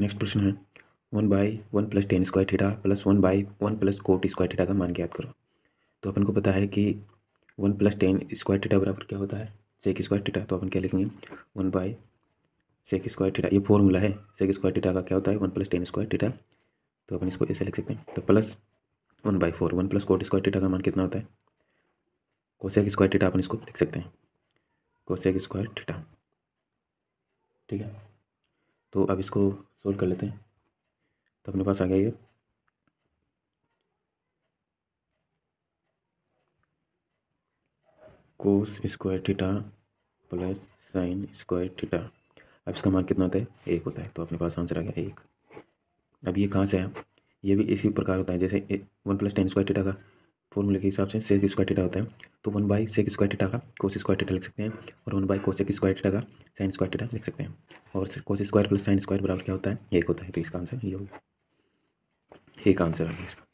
next प्रश्न है one by one plus tan square theta plus one by one plus cot square theta का मान ज्ञात करो तो अपन को पता है कि one plus tan square theta बराबर क्या होता है सेक स्क्वायर थीटा तो अपन क्या लिखेंगे one by sec square theta ये फॉर्मूला है सेक स्क्वायर थीटा का क्या होता है one plus tan square theta तो अपन इसको ऐसे लिख सकते हैं तो plus one by four one plus cot square theta का मान कितना होता है कोसेक स्क्वायर थीटा अपन इसको लिख सकते हैं कोसेक स्क्वायर थीटा ठीक है तो अब इसको सोल्व कर लेते हैं तो अपने पास आ गया ये cos square theta plus sin square theta अब इसका मान कितना होता है एक होता है तो अपने पास आंसर आ गया एक अब ये कहाँ से है ये भी इसी प्रकार होता है जैसे one plus tan square theta का फॉर्मूले के हिसाब से सेक स्क्वायर थीटा होता है तो one by sec square theta का कोस स्क्वायर टीटा लिख सकते हैं और one by cosec square theta का साइन स्क्वायर टीटा लिख सकते हैं और cos square plus sin square बराबर क्या होता है एक होता है तो इसका आंसर ये होगा एक आंसर है इसका